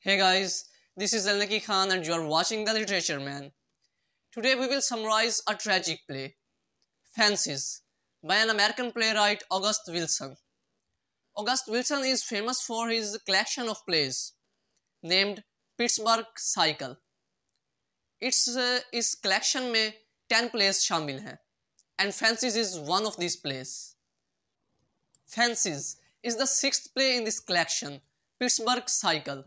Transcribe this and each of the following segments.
Hey guys, this is Alnaki Khan and you are watching The Literature Man. Today we will summarize a tragic play, Fancies, by an American playwright August Wilson. August Wilson is famous for his collection of plays named Pittsburgh Cycle. Its uh, collection में 10 plays शामिल हैं and Fancies is one of these plays. Fancies is the sixth play in this collection, Pittsburgh Cycle.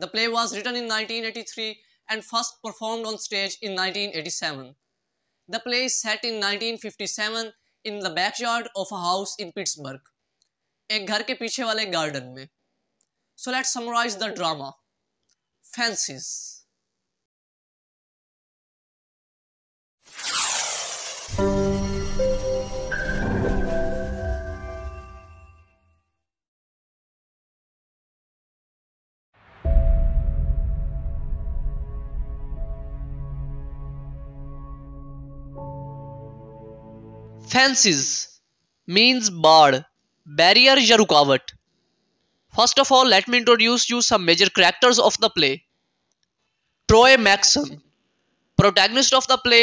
The play was written in 1983 and first performed on stage in 1987. The play is set in 1957 in the backyard of a house in Pittsburgh, एक घर के पीछे वाले garden में. So let's summarize the drama. Fences. Fences means बाढ़ barrier या रुकावट first of all let me introduce you some major characters of the play Troy Maxson protagonist of the play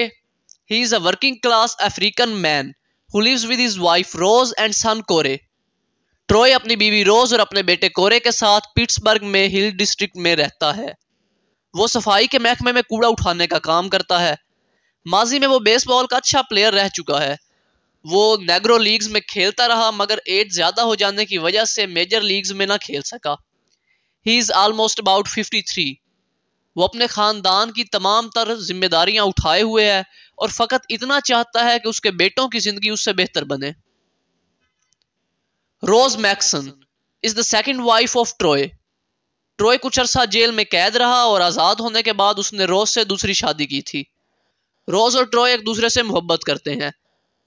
he is a working class African man who lives with his wife Rose and son Cory Troy अपनी बीवी रोज और अपने बेटे कोरे के साथ Pittsburgh में हिल district में रहता है वो सफाई के महकमे में कूड़ा उठाने का काम करता है माजी में वो बेसबॉल का अच्छा प्लेयर रह चुका है वो नेग्रो लीग्स में खेलता रहा मगर एज ज़्यादा हो जाने की वजह से मेजर लीग्स में ना खेल सका he is almost about fifty three वो अपने ख़ानदान की तमाम तर जिम्मेदारियां उठाए हुए है और फ़कत इतना चाहता है कि उसके बेटों की ज़िंदगी उससे बेहतर बने Rose Maxson is the second wife of Troy Troy कुछ अरसा जेल में कैद रहा और आज़ाद होने के बाद उसने रोज से दूसरी शादी की थी रोज और ट्रॉय एक दूसरे से मोहब्बत करते हैं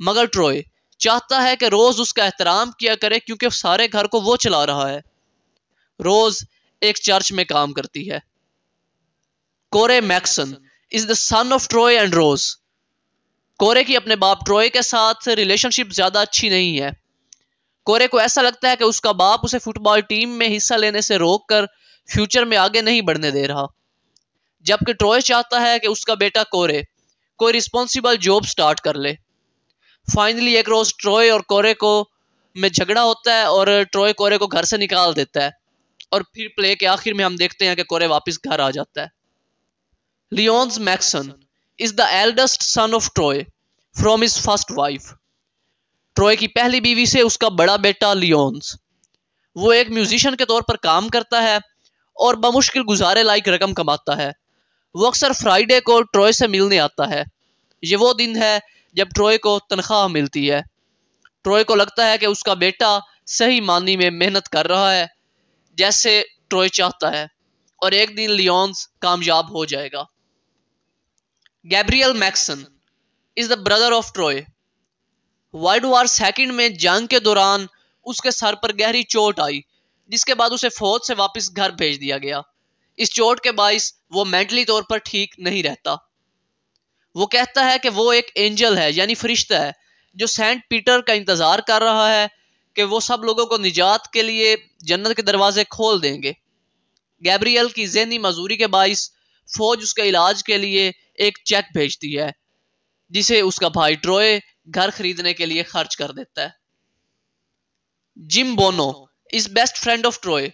मगर ट्रॉय चाहता है कि रोज उसका एहतराम किया करे क्योंकि सारे घर को वो चला रहा है रोज एक चर्च में काम करती है Cory Maxson is the son of Troy and Rose Cory की अपने बाप ट्रॉय के साथ रिलेशनशिप ज्यादा अच्छी नहीं है कोरे को ऐसा लगता है कि उसका बाप उसे फुटबॉल टीम में हिस्सा लेने से रोक कर फ्यूचर में आगे नहीं बढ़ने दे रहा जबकि ट्रॉय चाहता है कि उसका बेटा कोरे कोई रिस्पॉन्सिबल जॉब स्टार्ट कर ले फाइनली एक रोज ट्रॉय और कोरे को में झगड़ा होता है और ट्रॉय कोरे को घर से निकाल देता है और फिर प्ले के आखिर में हम देखते हैं कि कोरे वापस घर आ जाता है Lyons Maxson is the eldest son of Troy from his first wife Troy की पहली बीवी से उसका बड़ा बेटा लियोन्स वो एक म्यूजिशियन के तौर पर काम करता है और बमुश्किल गुजारे लायक रकम कमाता है वो अक्सर फ्राइडे को ट्रॉय से मिलने आता है ये वो दिन है जब ट्रॉय को तनख्वाह मिलती है ट्रॉय को लगता है कि उसका बेटा सही मानी में मेहनत कर रहा है जैसे ट्रॉय चाहता है और एक दिन लियोन्स कामयाब हो जाएगा Gabriel Maxson is the brother of Troy World War second में जंग के दौरान उसके सर पर गहरी चोट आई जिसके बाद उसे फौज से वापस घर भेज दिया गया इस चोट के बायस वो मेंटली तौर पर ठीक नहीं रहता वो कहता है कि वो एक एंजल है यानी फरिश्ता है जो सेंट पीटर का इंतज़ार कर रहा है कि वो सब लोगों को निजात के लिए जन्नत के दरवाजे खोल देंगे गैब्रियल की जहनी मजूरी के बायस फौज उसके इलाज के लिए एक चेक भेजती है जिसे उसका भाई ट्रोए घर खरीदने के लिए खर्च कर देता है Jim Bono is best friend of Troy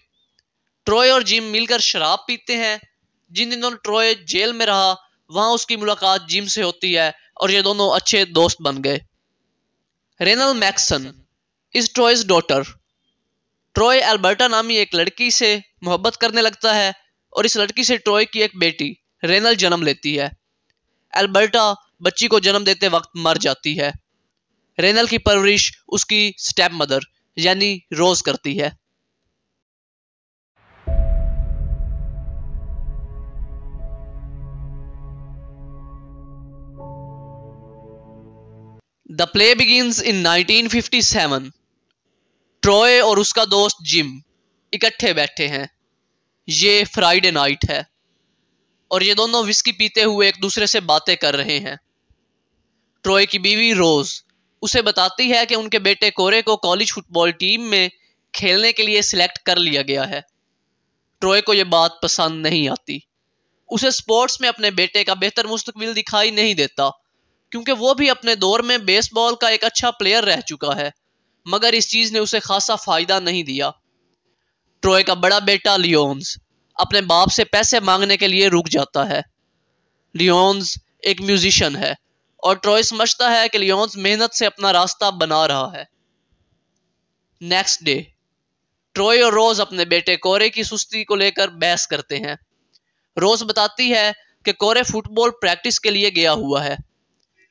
Troy और जिम मिलकर शराब पीते हैं जिन दिनों ट्रोए जेल में रहा वहां उसकी मुलाकात जिम से होती है और ये दोनों अच्छे दोस्त बन गए Raynell Maxson is Troy's daughter Troy Alberta नामी एक लड़की से मोहब्बत करने लगता है और इस लड़की से ट्रॉय की एक बेटी रेनल जन्म लेती है एल्बर्टा बच्ची को जन्म देते वक्त मर जाती है रेनल की परवरिश उसकी स्टेप मदर यानी रोज करती है the play begins in 1957 Troy और उसका दोस्त जिम इकट्ठे बैठे हैं ये फ्राइडे नाइट है और ये दोनों विस्की पीते हुए एक दूसरे से बातें कर रहे हैं ट्रॉय की बीवी रोज उसे बताती है कि उनके बेटे कोरे को कॉलेज फुटबॉल टीम में खेलने के लिए सिलेक्ट कर लिया गया है ट्रॉय को यह बात पसंद नहीं आती उसे स्पोर्ट्स में अपने बेटे का बेहतर मुस्तकबिल दिखाई नहीं देता क्योंकि वो भी अपने दौर में बेसबॉल का एक अच्छा प्लेयर रह चुका है मगर इस चीज़ ने उसे खासा फ़ायदा नहीं दिया ट्रोय का बड़ा बेटा लियोन्स अपने बाप से पैसे मांगने के लिए रुक जाता है लियोन्स एक म्यूजिशियन है और ट्रॉय समझता है कि लियोन्स मेहनत से अपना रास्ता बना रहा है नेक्स्ट डे ट्रॉय और रोज अपने बेटे कोरे की सुस्ती को लेकर बहस करते हैं रोज बताती है कि कोरे फुटबॉल प्रैक्टिस के लिए गया हुआ है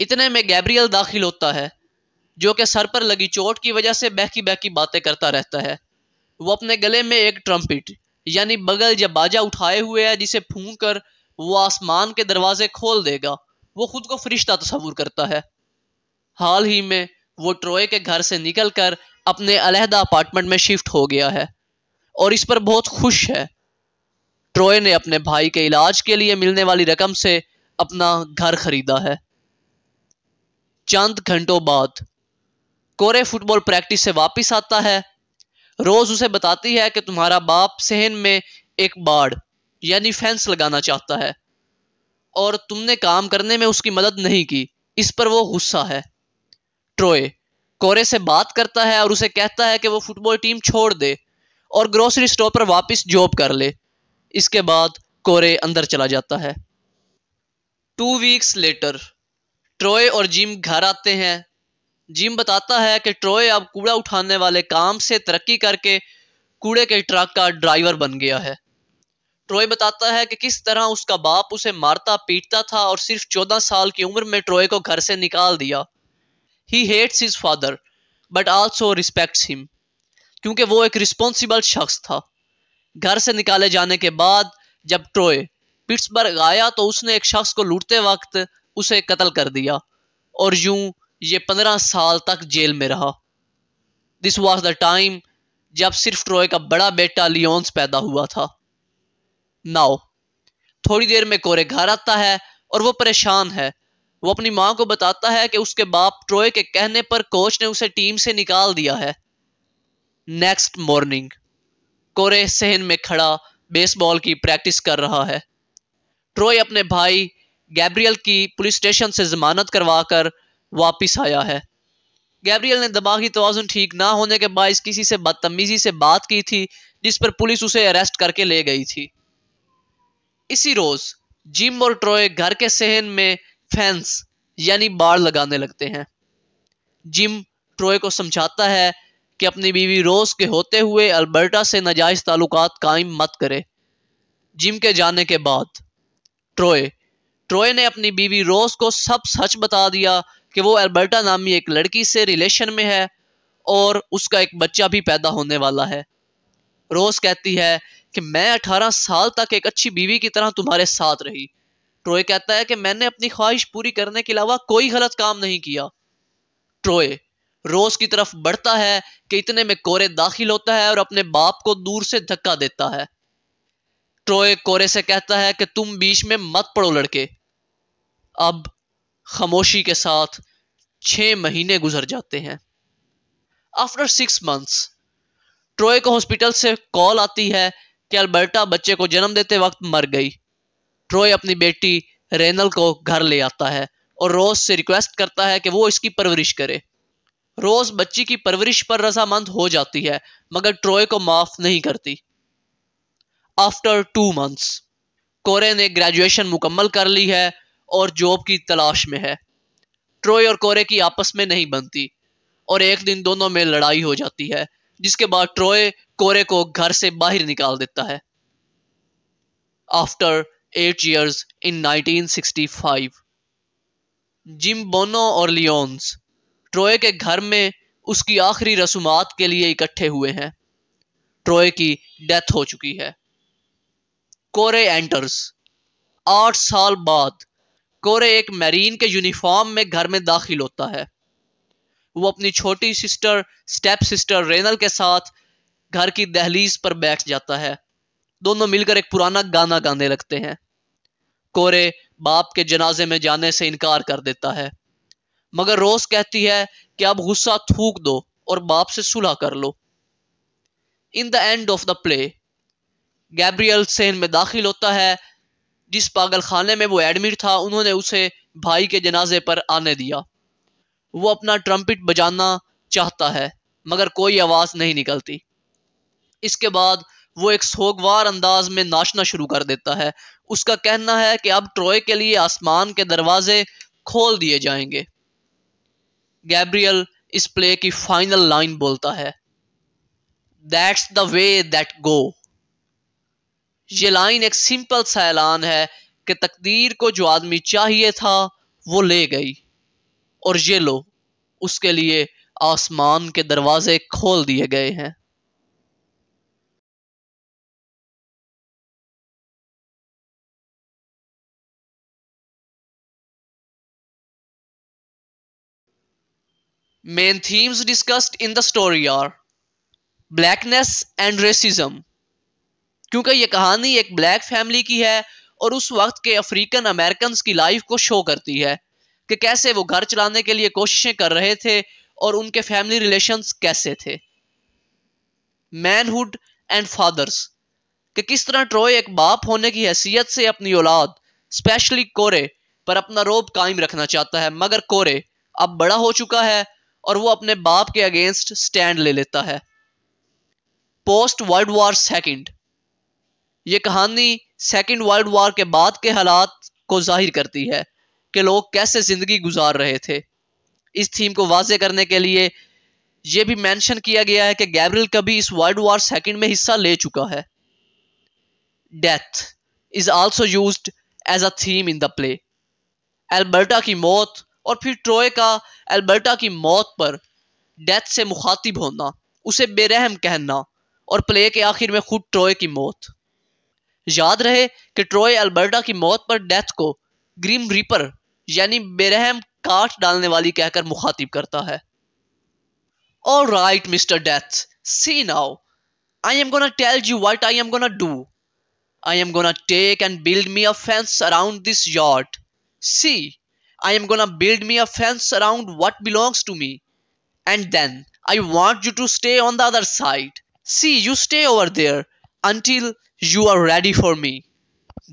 इतने में गैब्रियल दाखिल होता है जो कि सर पर लगी चोट की वजह से बहकी बहकी बातें करता रहता है वो अपने गले में एक ट्रम्पिट यानी बगल या बाजा उठाए हुए है जिसे फूंक कर वो आसमान के दरवाजे खोल देगा वो खुद को फरिश्ता तस्वूर करता है हाल ही में वो ट्रोए के घर से निकल कर अपने अलहदा अपार्टमेंट में शिफ्ट हो गया है और इस पर बहुत खुश है ट्रोए ने अपने भाई के इलाज के लिए मिलने वाली रकम से अपना घर खरीदा है चंद घंटों बाद कोरे फुटबॉल प्रैक्टिस से वापस आता है रोज उसे बताती है कि तुम्हारा बाप सहन में एक बाढ़ यानी फेंस लगाना चाहता है और तुमने काम करने में उसकी मदद नहीं की इस पर वो गुस्सा है ट्रोय कोरे से बात करता है और उसे कहता है कि वो फुटबॉल टीम छोड़ दे और ग्रोसरी स्टोर पर वापस जॉब कर ले इसके बाद कोरे अंदर चला जाता है टू वीक्स लेटर ट्रॉय और जिम घर आते हैं जिम बताता है कि ट्रॉय अब कूड़ा उठाने वाले काम से तरक्की करके कूड़े के ट्रक का ड्राइवर बन गया है ट्रोय बताता है कि किस तरह उसका बाप उसे मारता पीटता था और सिर्फ चौदह साल की उम्र में ट्रॉय को घर से निकाल दिया he hates his father but also respects him क्योंकि वो एक रिस्पॉन्सिबल शख्स था घर से निकाले जाने के बाद जब ट्रॉय पिट्सबर्ग आया तो उसने एक शख्स को लूटते वक्त उसे कत्ल कर दिया और यूं ये पंद्रह साल तक जेल में रहा दिस वॉज द टाइम जब सिर्फ ट्रॉय का बड़ा बेटा लियोन्स पैदा हुआ था नाओ थोड़ी देर में कोरे घर आता है और वो परेशान है वो अपनी माँ को बताता है कि उसके बाप ट्रॉय के कहने पर कोच ने उसे टीम से निकाल दिया है नेक्स्ट मॉर्निंग कोरे सहन में खड़ा बेसबॉल की प्रैक्टिस कर रहा है ट्रॉय अपने भाई गैब्रियल की पुलिस स्टेशन से जमानत करवा कर वापस आया है गैब्रियल ने दिमागी तोज़ुन ठीक ना होने के बायस किसी से बदतमीजी से बात की थी जिस पर पुलिस उसे अरेस्ट करके ले गई थी इसी रोज जिम और ट्रॉय घर के सहन में फैंस यानी बाढ़ लगाने लगते हैं जिम ट्रॉय को समझाता है कि अपनी बीवी रोज के होते हुए अल्बर्टा से नजायज ताल्लुकात कायम मत करे जिम के जाने के बाद ट्रॉय ट्रॉय ने अपनी बीवी रोज को सब सच बता दिया कि वो एल्बर्टा नामी एक लड़की से रिलेशन में है और उसका एक बच्चा भी पैदा होने वाला है रोज कहती है कि मैं अठारह साल तक एक अच्छी बीवी की तरह तुम्हारे साथ रही ट्रोय कहता है कि मैंने अपनी ख्वाहिश पूरी करने के अलावा कोई गलत काम नहीं किया ट्रोय रोज की तरफ बढ़ता है कि इतने में कोरे दाखिल होता है और अपने बाप को दूर से धक्का देता है ट्रोए कोरे से कहता है कि तुम बीच में मत पड़ो लड़के अब खामोशी के साथ छह महीने गुजर जाते हैं आफ्टर सिक्स मंथ्स ट्रोए को हॉस्पिटल से कॉल आती है कि अल्बर्टा बच्चे को जन्म देते वक्त मर गई ट्रोए अपनी बेटी रेनल को घर ले आता है और रोज से रिक्वेस्ट करता है कि वो इसकी परवरिश करे रोज बच्ची की परवरिश पर रजामंद हो जाती है मगर ट्रोए को माफ नहीं करती आफ्टर टू मंथ्स कोरे ने ग्रेजुएशन मुकम्मल कर ली है और जॉब की तलाश में है ट्रोय और कोरे की आपस में नहीं बनती और एक दिन दोनों में लड़ाई हो जाती है जिसके बाद ट्रोय कोरे को घर से बाहर निकाल देता है after eight years in 1965 Jim Bono और लियोन्स ट्रोय के घर में उसकी आखिरी रसूमात के लिए इकट्ठे हुए हैं ट्रोय की डेथ हो चुकी है कोरे एंटर्स आठ साल बाद कोरे एक मैरीन के यूनिफॉर्म में घर में दाखिल होता है वो अपनी छोटी सिस्टर स्टेप सिस्टर रेनल के साथ घर की दहलीज पर बैठ जाता है दोनों मिलकर एक पुराना गाना गाने लगते हैं कोरे बाप के जनाजे में जाने से इनकार कर देता है मगर रोज कहती है कि आप गुस्सा थूक दो और बाप से सुलह कर लो in the end of the play Gabriel scene में दाखिल होता है जिस पागल खाने में वो एडमिट था उन्होंने उसे भाई के जनाजे पर आने दिया वो अपना ट्रम्पिट बजाना चाहता है मगर कोई आवाज नहीं निकलती इसके बाद वो एक सोगवार अंदाज में नाचना शुरू कर देता है उसका कहना है कि अब ट्रॉय के लिए आसमान के दरवाजे खोल दिए जाएंगे गैब्रियल इस प्ले की फाइनल लाइन बोलता है that's the way that go ये लाइन एक सिंपल सा ऐलान है कि तकदीर को जो आदमी चाहिए था वो ले गई और ये लो उसके लिए आसमान के दरवाजे खोल दिए गए हैं main themes discussed in the story are blackness and racism क्योंकि ये कहानी एक ब्लैक फैमिली की है और उस वक्त के अफ्रीकन अमेरिकन की लाइफ को शो करती है कि कैसे वो घर चलाने के लिए कोशिशें कर रहे थे और उनके फैमिली रिलेशंस कैसे थे मैनहुड एंड फादर्स कि किस तरह ट्रॉय एक बाप होने की हैसियत से अपनी औलाद स्पेशली कोरे पर अपना रोब कायम रखना चाहता है मगर कोरे अब बड़ा हो चुका है और वो अपने बाप के अगेंस्ट स्टैंड ले लेता है पोस्ट वर्ल्ड वॉर सेकेंड ये कहानी सेकेंड वर्ल्ड वार के बाद के हालात को जाहिर करती है कि लोग कैसे ज़िंदगी गुजार रहे थे इस थीम को वाजे करने के लिए यह भी मेंशन किया गया है कि गैब्रियल कभी इस वर्ल्ड वार सेकेंड में हिस्सा ले चुका है death is also used as a theme in the play Alberta की मौत और फिर ट्रोए का एल्बर्टा की मौत पर डेथ से मुखातिब होना उसे बेरहम कहना और प्ले के आखिर में खुद ट्रोए की मौत याद रहे कि ट्रॉय अल्बर्टा की मौत पर डेथ को ग्रीम रीपर यानी बेरहम काट डालने वाली कहकर मुखातिब करता है all right mister death see now I am gonna tell you what I am gonna do I am gonna take and build me a fence around this yard see I am gonna build me a fence around what belongs to me and then I want you to stay on the other side see you stay over there until you are ready for me.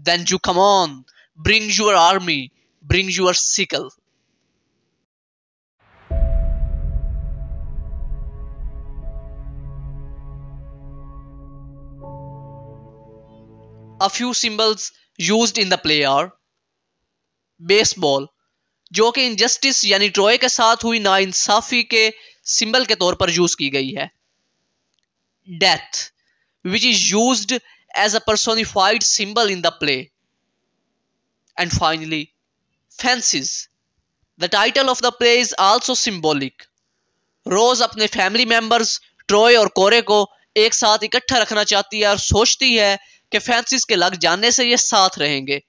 Then you come on, bring your army, bring your sickle. A few symbols used in the play are baseball जो कि injustice यानी Troy के साथ हुई नाइंसाफी के symbol के तौर पर यूज की गई है death which is used as a personified symbol in the play. And finally, Fancies. The title of the play is also symbolic. Rose अपने फैमिली मेंबर्स ट्रॉय और कोरे को एक साथ इकट्ठा रखना चाहती है और सोचती है कि फैंसिस के लग जाने से ये साथ रहेंगे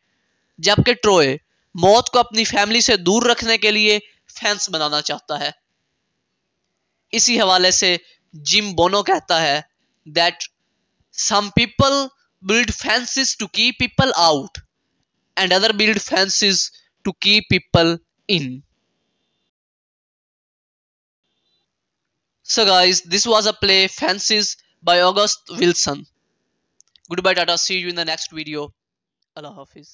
जबकि ट्रोय मौत को अपनी फैमिली से दूर रखने के लिए फैंस बनाना चाहता है इसी हवाले से जिम बोनो कहता है that some people build fences to keep people out and other build fences to keep people in so guys this was a play fences by august wilson goodbye tata see you in the next video allah hafiz